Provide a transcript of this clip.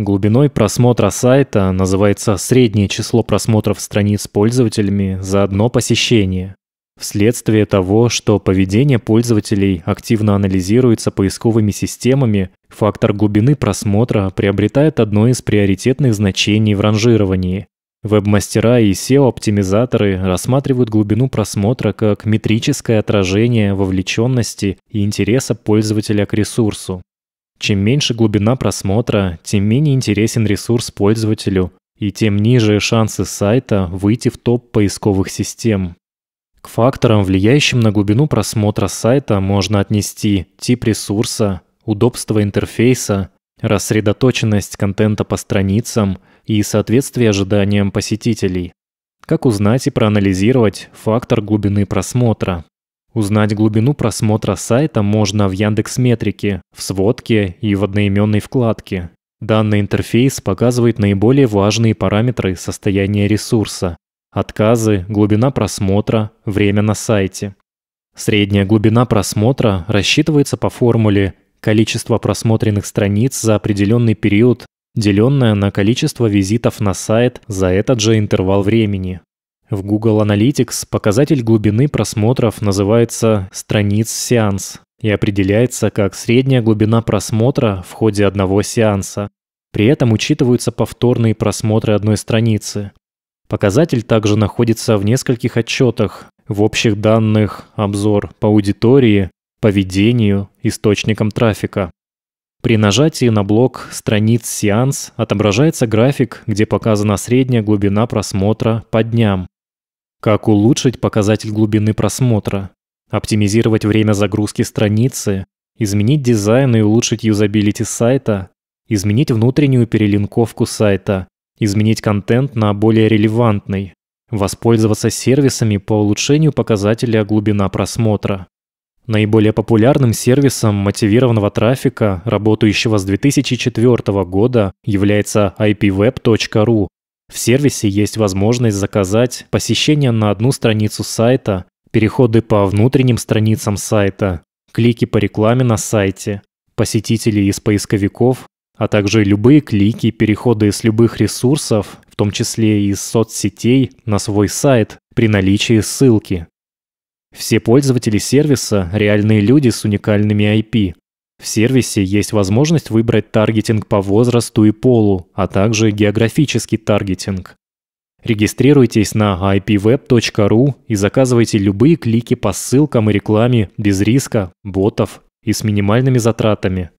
Глубиной просмотра сайта называется среднее число просмотров страниц пользователями за одно посещение, вследствие того, что поведение пользователей активно анализируется поисковыми системами, фактор глубины просмотра приобретает одно из приоритетных значений в ранжировании. Веб-мастера и SEO-оптимизаторы рассматривают глубину просмотра как метрическое отражение вовлеченности и интереса пользователя к ресурсу. Чем меньше глубина просмотра, тем менее интересен ресурс пользователю и тем ниже шансы сайта выйти в топ поисковых систем. К факторам, влияющим на глубину просмотра сайта, можно отнести тип ресурса, удобство интерфейса, рассредоточенность контента по страницам и соответствие ожиданиям посетителей. Как узнать и проанализировать фактор глубины просмотра? Узнать глубину просмотра сайта можно в Яндекс.Метрике, в сводке и в одноименной вкладке. Данный интерфейс показывает наиболее важные параметры состояния ресурса – отказы, глубина просмотра, время на сайте. Средняя глубина просмотра рассчитывается по формуле количество просмотренных страниц за определенный период, деленное на количество визитов на сайт за этот же интервал времени. В Google Analytics показатель глубины просмотров называется «страниц сеанс» и определяется как средняя глубина просмотра в ходе одного сеанса. При этом учитываются повторные просмотры одной страницы. Показатель также находится в нескольких отчетах, в общих данных обзор по аудитории, поведению, источникам трафика. При нажатии на блок «Страниц сеанс» отображается график, где показана средняя глубина просмотра по дням. Как улучшить показатель глубины просмотра, оптимизировать время загрузки страницы, изменить дизайн и улучшить юзабилити сайта, изменить внутреннюю перелинковку сайта, изменить контент на более релевантный, воспользоваться сервисами по улучшению показателя глубина просмотра. Наиболее популярным сервисом мотивированного трафика, работающего с 2004 года, является ipweb.ru, в сервисе есть возможность заказать посещение на одну страницу сайта, переходы по внутренним страницам сайта, клики по рекламе на сайте, посетители из поисковиков, а также любые клики, и переходы с любых ресурсов, в том числе и из соцсетей, на свой сайт при наличии ссылки. Все пользователи сервиса – реальные люди с уникальными IP, в сервисе есть возможность выбрать таргетинг по возрасту и полу, а также географический таргетинг. Регистрируйтесь на ipweb.ru и заказывайте любые клики по ссылкам и рекламе без риска, ботов и с минимальными затратами.